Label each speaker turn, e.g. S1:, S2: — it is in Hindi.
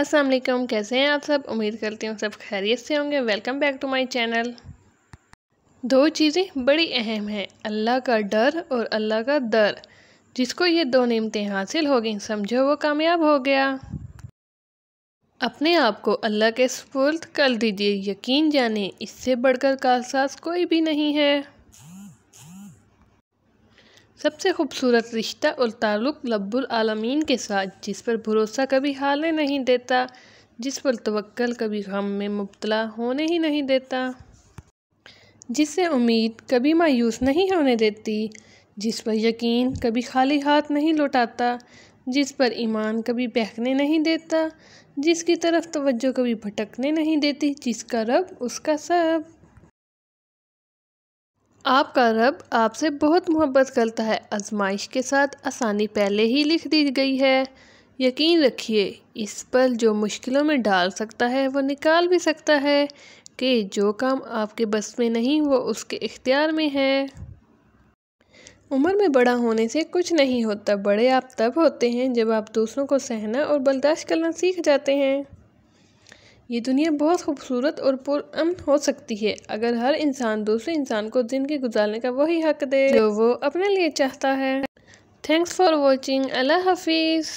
S1: अस्सलाम वालेकुम कैसे हैं आप सब उम्मीद करती हूँ सब खैरियत से होंगे welcome back to my channel दो चीज़ें बड़ी अहम हैं अल्लाह का डर और अल्लाह का दर जिसको ये दो नियमतें हासिल हो गई समझो वो कामयाब हो गया अपने आप को अल्लाह के सपुर्द कर दीजिए यकीन जाने इससे बढ़कर एहसास कोई भी नहीं है सबसे खूबसूरत रिश्ता और ताल्लुक़ लब्बुल आलमीन के साथ जिस पर भरोसा कभी हाल नहीं देता जिस पर तवक्ल कभी गम में मुबतला होने ही नहीं देता जिससे उम्मीद कभी मायूस नहीं होने देती जिस पर यकीन कभी खाली हाथ नहीं लौटाता जिस पर ईमान कभी बहकने नहीं देता जिसकी तरफ तवज्जो कभी भटकने नहीं देती जिसका रब उसका सब आपका रब आपसे बहुत मोहब्बत करता है आजमाइश के साथ आसानी पहले ही लिख दी गई है यकीन रखिए इस पर जो मुश्किलों में डाल सकता है वो निकाल भी सकता है कि जो काम आपके बस में नहीं वो उसके इख्तियार में है उम्र में बड़ा होने से कुछ नहीं होता बड़े आप तब होते हैं जब आप दूसरों को सहना और बर्दाश्त करना सीख जाते हैं ये दुनिया बहुत खूबसूरत और पुरअमन हो सकती है अगर हर इंसान दूसरे इंसान को ज़िंदगी गुजारने का वही हक दे जो वो अपने लिए चाहता है थैंक्स फॉर वॉचिंग अल्लाह हाफिज़